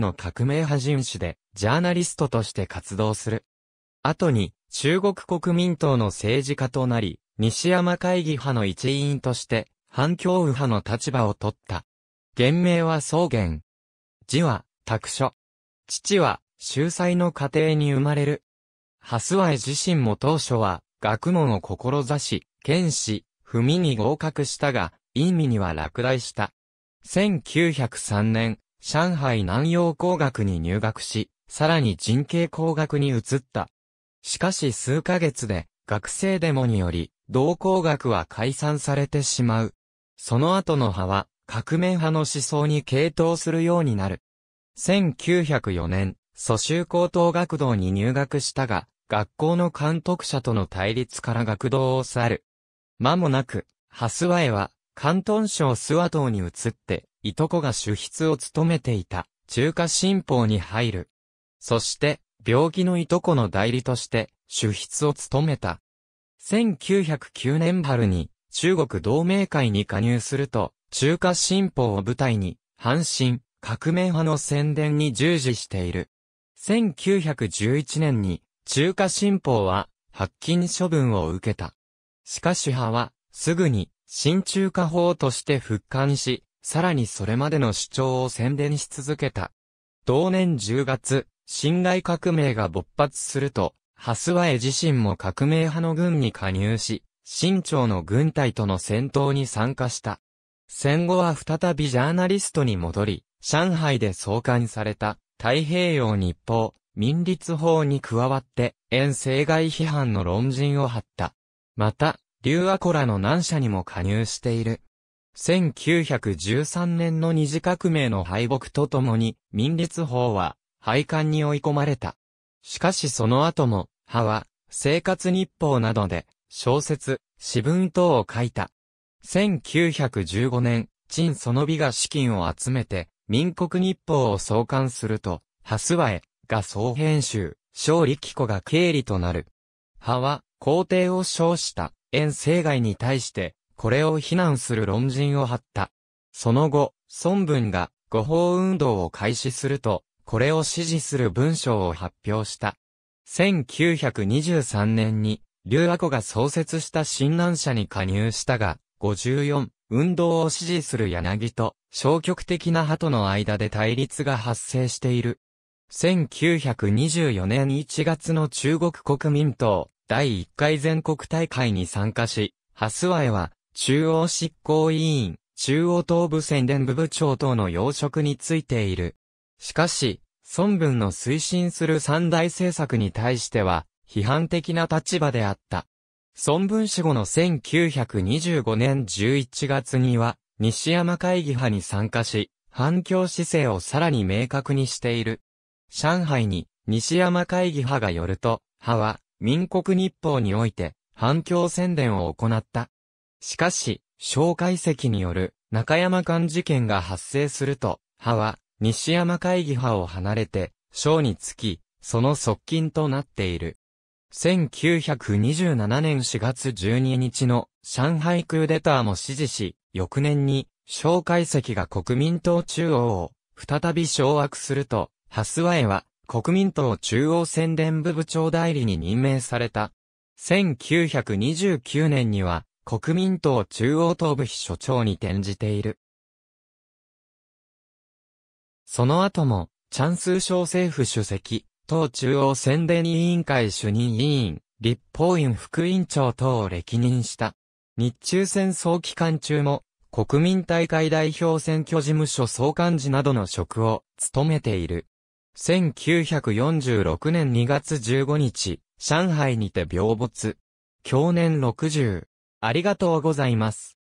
の革命派人士で、ジャーナリストとして活動する。後に、中国国民党の政治家となり、西山会議派の一員として、反共右派の立場を取った。原名は草原。字は、拓書。父は、秀才の家庭に生まれる。ハスワイ自身も当初は、学問を志し、剣士、文に合格したが、意味には落第した。1903年、上海南洋工学に入学し、さらに人形工学に移った。しかし数ヶ月で、学生デモにより、同工学は解散されてしまう。その後の派は、革命派の思想に傾倒するようになる。1904年、蘇州高等学堂に入学したが、学校の監督者との対立から学童を去る。間もなく、ハスワエは、関東省スワ島に移って、いとこが主筆を務めていた中華新報に入る。そして、病気のいとこの代理として主筆を務めた。1909年春に中国同盟会に加入すると、中華新報を舞台に、阪神、革命派の宣伝に従事している。1911年に、中華新報は、発禁処分を受けた。しかし派は、すぐに、新中華法として復刊し、さらにそれまでの主張を宣伝し続けた。同年10月、辛亥革命が勃発すると、ハスワエ自身も革命派の軍に加入し、清朝の軍隊との戦闘に参加した。戦後は再びジャーナリストに戻り、上海で創刊された太平洋日報、民立法に加わって、遠征外批判の論陣を張った。また、ウアコラの難者にも加入している。1913年の二次革命の敗北とともに、民立法は廃刊に追い込まれた。しかしその後も、派は、生活日報などで、小説、詩文等を書いた。1915年、陳その美が資金を集めて、民国日報を創刊すると、ハスワエが総編集、勝利紀子が経理となる。派は、皇帝を称した、遠征外に対して、これを非難する論陣を張った。その後、孫文が誤報運動を開始すると、これを支持する文章を発表した。1923年に、劉和子が創設した新南社に加入したが、54、運動を支持する柳と、消極的な鳩との間で対立が発生している。1924年1月の中国国民党第1回全国大会に参加し、ハスワエは中央執行委員、中央東部宣伝部部長等の要職についている。しかし、孫文の推進する三大政策に対しては、批判的な立場であった。孫文死後の1925年11月には、西山会議派に参加し、反共姿勢をさらに明確にしている。上海に、西山会議派がよると、派は、民国日報において、反共宣伝を行った。しかし、小解析による中山間事件が発生すると、派は西山会議派を離れて、省につき、その側近となっている。1927年4月12日の上海クーデターも支持し、翌年に小解析が国民党中央を再び掌握すると、ハスワエは国民党中央宣伝部部長代理に任命された。1929年には国民党中央党部秘書長に転じている。その後も、チャンスー省政府主席、党中央宣伝委員会主任委員、立法院副委員長等を歴任した。日中戦争期間中も、国民大会代表選挙事務所総幹事などの職を務めている。1946年2月15日、上海にて病没。去年60。ありがとうございます。